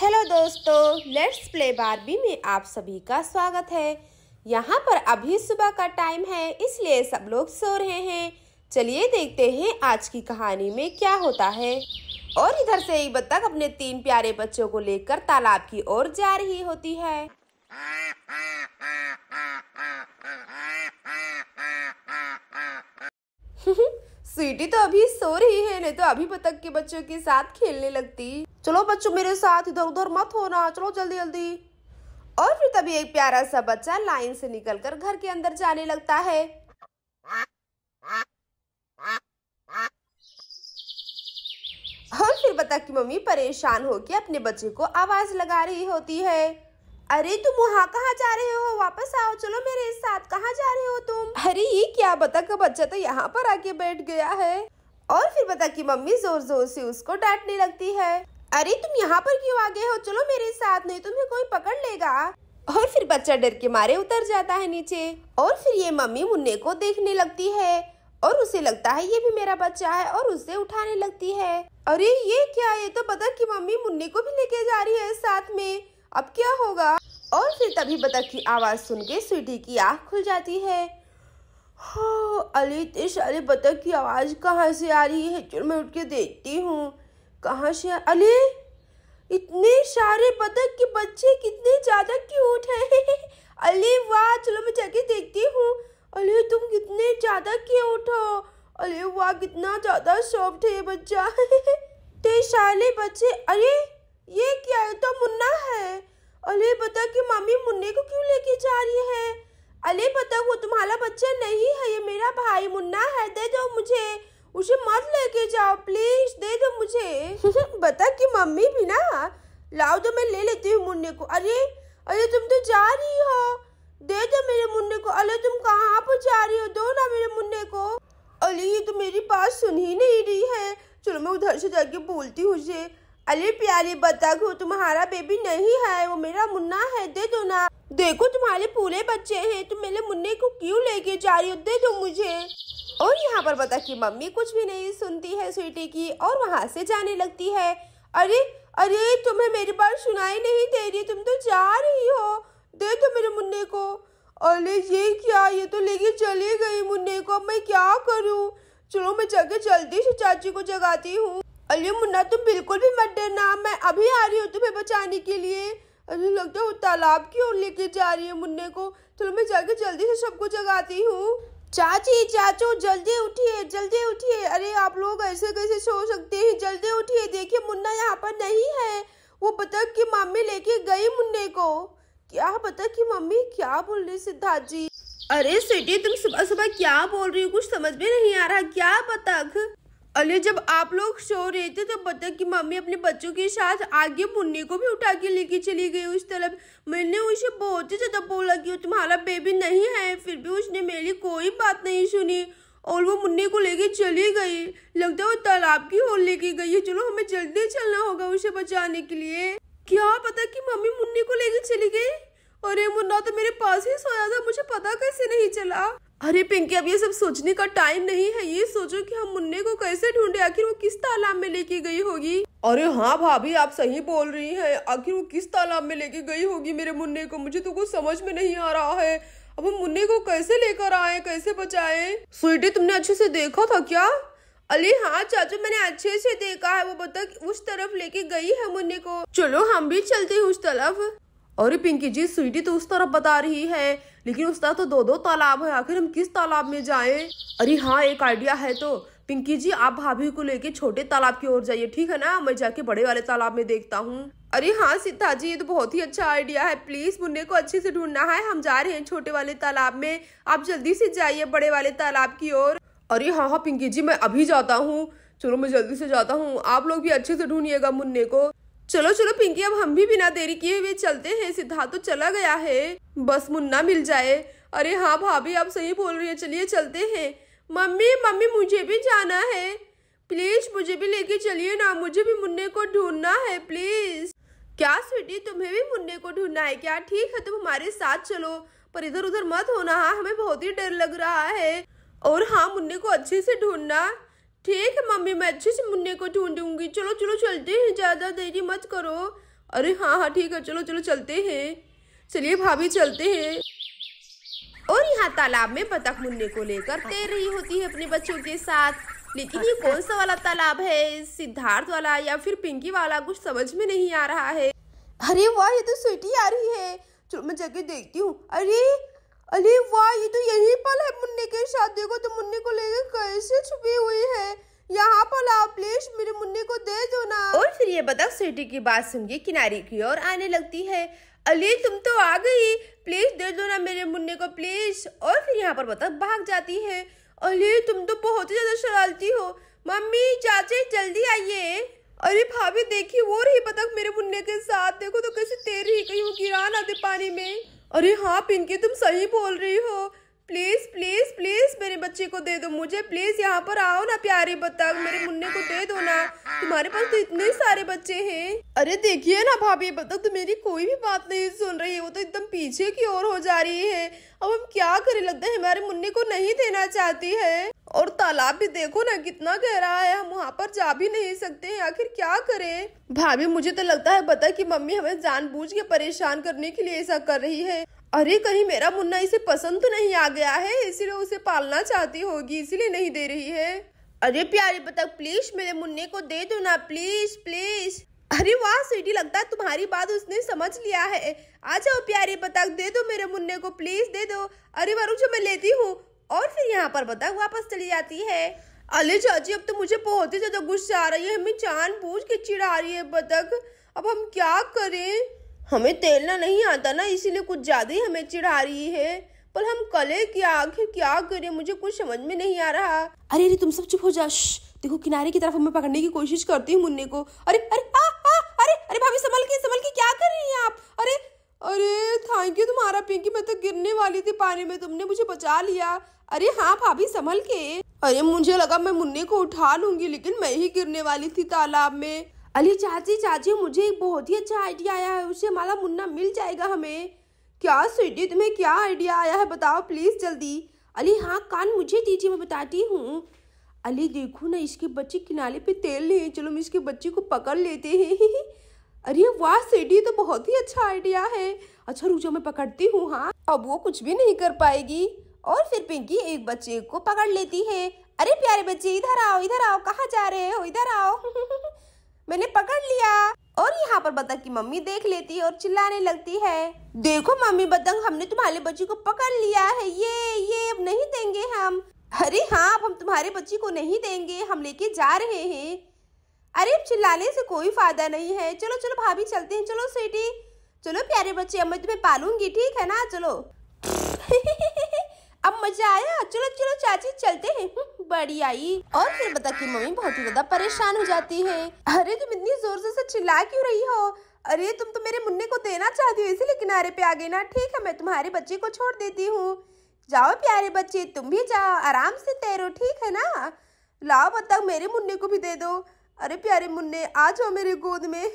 hello दोस्तों let's play Barbie में आप सभी का स्वागत है यहाँ पर अभी सुबह का टाइम है इसलिए सब लोग सो रहे हैं चलिए देखते हैं आज की कहानी में क्या होता है और इधर से एक बत्तख अपने तीन प्यारे बच्चों को लेकर तालाब की ओर जा रही होती है स्वीटी तो अभी सो रही है नहीं तो अभी बत्तख के बच्चों के साथ खेलने लगती चलो बच्चों मेरे साथ इधर उधर मत होना चलो जल्दी जल्दी और फिर तभी एक प्यारा सा बच्चा लाइन से निकलकर घर के अंदर जाने लगता है और फिर बतख की मम्मी परेशान होकर अपने बच्चे को आवाज लगा रही होती है अरे तुम वहाँ कहाँ जा रहे हो वापस आओ चलो मेरे साथ कहाँ जा रहे हो तुम अरे ये क्या बतख का बच्चा तो यहाँ पर आके बैठ गया है और फिर बतख की मम्मी जोर जोर से उसको डांटने लगती है अरे तुम यहाँ पर क्यों आ गए हो चलो मेरे साथ नहीं तुम्हें तो कोई पकड़ लेगा और फिर बच्चा डर के मारे उतर जाता है नीचे और फिर ये मम्मी मुन्ने को देखने लगती है और उसे लगता है ये भी मेरा बच्चा है और उसे उठाने लगती है अरे ये क्या ये तो बतख की मम्मी मुन्ने को भी लेके जा रही है साथ में अब क्या होगा और फिर तभी बतख की आवाज सुन के स्वीटी की आँख खुल जाती है हाँ, अली इस अरे बतख की आवाज़ कहाँ से आ रही है चलो मैं उठ के देखती हूँ कहाँ से अले इतने सारे बदक के बच्चे कितने ज़्यादा क्यूट हैं अले वाह चलो मैं जाके देखती हूँ अले तुम कितने ज़्यादा क्यूट हो अले वाह कितना ज़्यादा सॉफ्ट है ये बच्चा ते सारे बच्चे अरे ये क्या है तो मुन्ना है अले बता कि मामी मुन्ने को क्यों लेके जा रही है अले बता वो तुम्हारा बच्चा नहीं है ये मेरा भाई मुन्ना है दे दो मुझे उसे मत लेके जाओ प्लीज दे दो मुझे बता कि मम्मी भी ना लाओ तो मैं ले लेती हूँ मुन्ने को अरे अरे तुम तो जा रही हो दे दो मेरे मुन्ने को अरे तुम कहाँ पर जा रही हो दो ना मेरे मुन्ने को अली ये तो मेरी बात सुन ही नहीं रही है चलो मैं उधर से जाके बोलती हूँ उसे अरे प्यारे बता तुम्हारा बेबी नहीं है वो मेरा मुन्ना है दे दो ना देखो तुम्हारे पूरे बच्चे हैं तुम तो मेरे मुन्ने को क्यों लेके जा रही हो दे दो मुझे और यहाँ पर पता कि मम्मी कुछ भी नहीं सुनती है स्वीटी की और वहाँ से जाने लगती है अरे अरे तुम्हें मेरी बात सुनाई नहीं दे रही तुम तो जा रही हो दे दो मेरे मुन्ने को अरे ये क्या ये तो लेके चले गई मुन्ने को अब मैं क्या करूँ चलो मैं जाके जल्दी से चाची को जगाती हूँ अरे मुन्ना तुम बिल्कुल भी मत डरना मैं अभी आ रही हूँ तुम्हें बचाने के लिए अरे लगता है वो तालाब की ओर लेके जा रही है मुन्ने को चलो मैं जाके जल्दी से सबको जगाती हूँ चाची चाचो जल्दी उठिए जल्दी उठिए अरे आप लोग ऐसे कैसे सो सकते हैं जल्दी उठिए देखिए मुन्ना यहाँ पर नहीं है वो बतख की मम्मी लेके गई मुन्ने को क्या बतख की मम्मी क्या बोल रही सिद्धार्थ जी अरे सेठी तुम सुबह सुबह क्या बोल रही हो कुछ समझ में नहीं आ रहा क्या बतख अरे जब आप लोग सो रहे थे तो बता कि मम्मी अपने बच्चों के साथ आगे मुन्नी को भी उठा के लेके चली गई उस तरफ मैंने उसे बहुत ही ज़्यादा बोला कि तुम्हारा बेबी नहीं है फिर भी उसने मेरी कोई बात नहीं सुनी और वो मुन्नी को लेके चली गई लगता है वो तालाब की ओर लेके गई है चलो हमें जल्दी चलना होगा उसे बचाने के लिए क्या पता कि मम्मी मुन्नी को लेके चली गई अरे मुन्ना तो मेरे पास ही सोया था मुझे पता कैसे नहीं चला अरे पिंकी अब ये सब सोचने का टाइम नहीं है ये सोचो कि हम मुन्ने को कैसे ढूंढे आखिर वो किस तालाब में लेके गई होगी अरे हाँ भाभी आप सही बोल रही हैं आखिर वो किस तालाब में लेके गई होगी मेरे मुन्ने को मुझे तो कुछ समझ में नहीं आ रहा है अब हम मुन्ने को कैसे लेकर आए कैसे बचाए स्वीटी तुमने अच्छे से देखा था क्या अरे हाँ चाचू मैंने अच्छे से देखा है वो बतख उस तरफ लेके गई है मुन्ने को चलो हम भी चलते हैं उस तरफ अरे पिंकी जी स्वीटी तो उस तरफ बता रही है लेकिन उस तरह तो दो दो तालाब है आखिर हम किस तालाब में जाएं अरे हाँ एक आइडिया है तो पिंकी जी आप भाभी को लेके छोटे तालाब की ओर जाइए ठीक है ना मैं जाके बड़े वाले तालाब में देखता हूँ अरे हाँ सीता जी ये तो बहुत ही अच्छा आइडिया है प्लीज मुन्ने को अच्छे से ढूंढना है हम जा रहे हैं छोटे वाले तालाब में आप जल्दी से जाइए बड़े वाले तालाब की ओर अरे हाँ हाँ पिंकी जी मैं अभी जाता हूँ चलो मैं जल्दी से जाता हूँ आप लोग भी अच्छे से ढूंढिएगा मुन्ने को चलो चलो पिंकी अब हम भी बिना देरी किए हुए चलते हैं सिद्धार्थ तो चला गया है बस मुन्ना मिल जाए अरे हाँ भाभी आप सही बोल रही है चलिए चलते हैं मम्मी मम्मी मुझे भी जाना है प्लीज मुझे भी लेके चलिए ना मुझे भी मुन्ने को ढूंढना है प्लीज क्या स्वीटी तुम्हें भी मुन्ने को ढूंढना है क्या ठीक है तुम हमारे साथ चलो पर इधर उधर मत होना हाँ, हमें बहुत ही डर लग रहा है और हाँ मुन्ने को अच्छे से ढूंढना ठीक है मम्मी मैं अच्छे से मुन्ने को ढूंढूंगी चलो चलो चलते हैं ज़्यादा देरी मत करो अरे हाँ हाँ ठीक है चलो चलो चलते हैं चलिए भाभी चलते हैं और यहाँ तालाब में बतख मुन्ने को लेकर तैर रही होती है अपने बच्चों के साथ लेकिन ये कौन सा वाला तालाब है सिद्धार्थ वाला या फिर पिंकी वाला कुछ समझ में नहीं आ रहा है अरे वाह ये तो स्वीटी आ रही है चलो मैं जाके देखती हूँ अरे अरे वाह ये तो यही पल है मुन्ने के शादी को तो मुन्ने को लेकर कैसे छुपी हुई है यहाँ पर आप प्लीज मेरे मुन्ने को दे दो ना और फिर ये बतख सेठी की बात सुन के किनारे की ओर आने लगती है अली तुम तो आ गई प्लीज दे दो ना मेरे मुन्ने को प्लीज और फिर यहाँ पर बतख भाग जाती है अली तुम तो बहुत ही ज्यादा शरारती हो मम्मी चाचे जल्दी आइए अरे भाभी देखिए वो रही बतख मेरे मुन्ने के साथ देखो तो कैसे तैर रही कहीं वो गिरा ना दे पानी में अरे हाँ पिंकी तुम सही बोल रही हो प्लीज प्लीज प्लीज मेरे बच्चे को दे दो मुझे प्लीज यहाँ पर आओ ना प्यारे बत्तख मेरे मुन्ने को दे दो ना तुम्हारे पास तो इतने सारे बच्चे हैं अरे देखिए ना भाभी बत्तख तो मेरी कोई भी बात नहीं सुन रही है वो तो एकदम पीछे की ओर हो जा रही है अब हम क्या करे लगता है हमारे मुन्ने को नहीं देना चाहती है और तालाब भी देखो ना कितना गहरा है हम वहाँ पर जा भी नहीं सकते हैं आखिर क्या करें भाभी मुझे तो लगता है बता कि मम्मी हमें जानबूझ के परेशान करने के लिए ऐसा कर रही है अरे कहीं मेरा मुन्ना इसे पसंद तो नहीं आ गया है इसीलिए उसे पालना चाहती होगी इसीलिए नहीं दे रही है अरे प्यारे बतख प्लीज मेरे मुन्ने को दे दो ना प्लीज प्लीज अरे वाह स्वीटी लगता है तुम्हारी बात उसने समझ लिया है आ जाओ प्यारे बतख दे दो मेरे मुन्ने को प्लीज दे दो अरे वरुण जो मैं लेती हूँ और फिर यहाँ पर बतख वापस चली जाती है अले चाची अब तो मुझे बहुत ही ज्यादा गुस्सा आ रही है हमें जान बूझ के चिड़ा रही है बतख अब हम क्या करें हमें तैरना नहीं आता ना इसीलिए कुछ ज़्यादा ही हमें चिढ़ा रही है पर हम कले क्या आखिर क्या करें मुझे कुछ समझ में नहीं आ रहा अरे अरे तुम सब चुप हो जाओ देखो किनारे की तरफ हमें पकड़ने की कोशिश करती हूँ मुन्ने को अरे अरे आ, आ, अरे अरे भाभी संभल के संभल के क्या कर रही हैं आप अरे अरे थैंक यू तुम्हारा पिंकी मैं तो गिरने वाली थी पानी में तुमने मुझे बचा लिया अरे हाँ भाभी संभल के अरे मुझे लगा मैं मुन्ने को उठा लूंगी लेकिन मैं ही गिरने वाली थी तालाब में अली चाची चाची मुझे एक बहुत ही अच्छा आइडिया आया है उसे हमारा मुन्ना मिल जाएगा हमें क्या स्वीटी तुम्हें क्या आइडिया आया है बताओ प्लीज़ जल्दी अली हाँ कान मुझे दीजिए मैं बताती हूँ अली देखो ना इसके बच्चे किनारे पे तेल ले चलो हम इसके बच्चे को पकड़ लेते हैं अरे वाह सीढ़ी तो बहुत ही अच्छा आइडिया है अच्छा रुचो मैं पकड़ती हूँ हाँ अब वो कुछ भी नहीं कर पाएगी और फिर पिंकी एक बच्चे को पकड़ लेती है अरे प्यारे बच्चे इधर आओ इधर आओ कहाँ जा रहे हो इधर आओ मैंने पकड़ लिया और यहाँ पर बतख की मम्मी देख लेती है और चिल्लाने लगती है देखो मम्मी बतख हमने तुम्हारे बच्ची को पकड़ लिया है ये ये अब नहीं देंगे हम अरे हाँ अब हम तुम्हारे बच्ची को नहीं देंगे हम लेके जा रहे हैं अरे अब चिल्लाने से कोई फायदा नहीं है चलो चलो भाभी चलते हैं चलो सेठी चलो प्यारे बच्चे अब मैं तुम्हें पालूंगी ठीक है ना चलो अब मजा आया चलो चलो चाची चलते हैं हम्म, बड़ी आई और फिर बता की मम्मी बहुत ही ज्यादा परेशान हो जाती है अरे तुम इतनी जोर जोर से चिल्ला क्यों रही हो अरे तुम तो मेरे मुन्ने को देना चाहती हो इसीलिए किनारे पे आ गई ना ठीक है मैं तुम्हारे बच्चे को छोड़ देती हूँ जाओ प्यारे बच्चे तुम भी जाओ आराम से तैरो ठीक है ना लाओ बत्तख मेरे मुन्ने को भी दे दो अरे प्यारे मुन्ने आ जाओ मेरे गोद में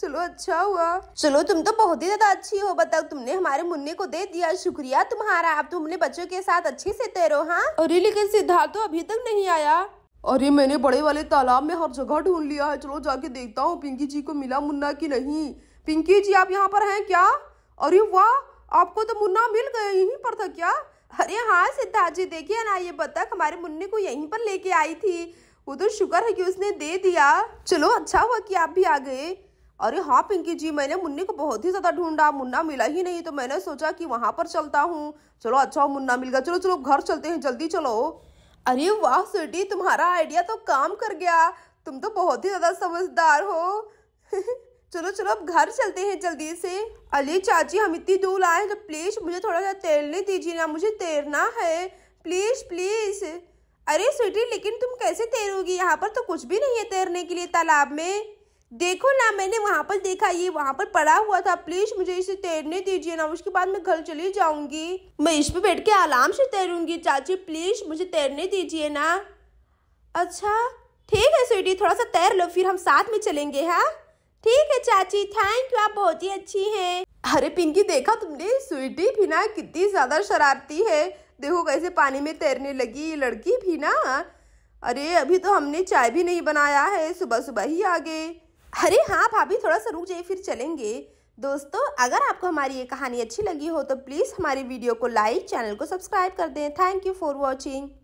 चलो अच्छा हुआ चलो तुम तो बहुत ही ज्यादा अच्छी हो बताओ तुमने हमारे मुन्ने को दे दिया शुक्रिया तुम्हारा अब तुम अपने बच्चों के साथ अच्छे से तैरो हाँ अरे लेकिन सिद्धार्थ तो अभी तक नहीं आया अरे मैंने बड़े वाले तालाब में हर जगह ढूंढ लिया है चलो जाके देखता हूँ पिंकी जी को मिला मुन्ना की नहीं पिंकी जी आप यहाँ पर है क्या अरे वाह आपको तो मुन्ना मिल गया यहीं पर था क्या अरे हाँ सिद्धार्थ जी देखिए ना ये बतख हमारे मुन्ने को यहीं पर लेके आई थी वो तो शुक्र है कि उसने दे दिया चलो अच्छा हुआ कि आप भी आ गए अरे हाँ पिंकी जी मैंने मुन्नी को बहुत ही ज़्यादा ढूंढा मुन्ना मिला ही नहीं तो मैंने सोचा कि वहां पर चलता हूँ चलो अच्छा हो मुन्ना मिल गया चलो चलो घर चलते हैं जल्दी चलो अरे वाह स्वीटी तुम्हारा आइडिया तो काम कर गया तुम तो बहुत ही ज़्यादा समझदार हो चलो चलो अब घर चलते हैं जल्दी से अरे चाची हम इतनी दूर आए तो प्लीज़ मुझे थोड़ा सा तैरने दीजिए ना मुझे तैरना है प्लीज़ प्लीज़ अरे स्वीटी लेकिन तुम कैसे तैरोगी यहाँ पर तो कुछ भी नहीं है तैरने के लिए तालाब में देखो ना मैंने वहाँ पर देखा ये वहाँ पर पड़ा हुआ था प्लीज मुझे इसे तैरने दीजिए ना उसके बाद मैं घर चली जाऊंगी मैं इस पे बैठ के आराम से तैरूंगी चाची प्लीज मुझे तैरने दीजिए ना अच्छा ठीक है स्वीटी थोड़ा सा तैर लो फिर हम साथ में चलेंगे हाँ ठीक है चाची थैंक यू आप बहुत ही अच्छी हैं अरे पिंकी देखा तुमने स्वीटी भी ना कितनी ज्यादा शरारती है देखो कैसे पानी में तैरने लगी ये लड़की भी ना अरे अभी तो हमने चाय भी नहीं बनाया है सुबह सुबह ही आ गए अरे हाँ भाभी थोड़ा सा रुक जाइए फिर चलेंगे दोस्तों अगर आपको हमारी ये कहानी अच्छी लगी हो तो प्लीज़ हमारी वीडियो को लाइक चैनल को सब्सक्राइब कर दें थैंक यू फॉर वॉचिंग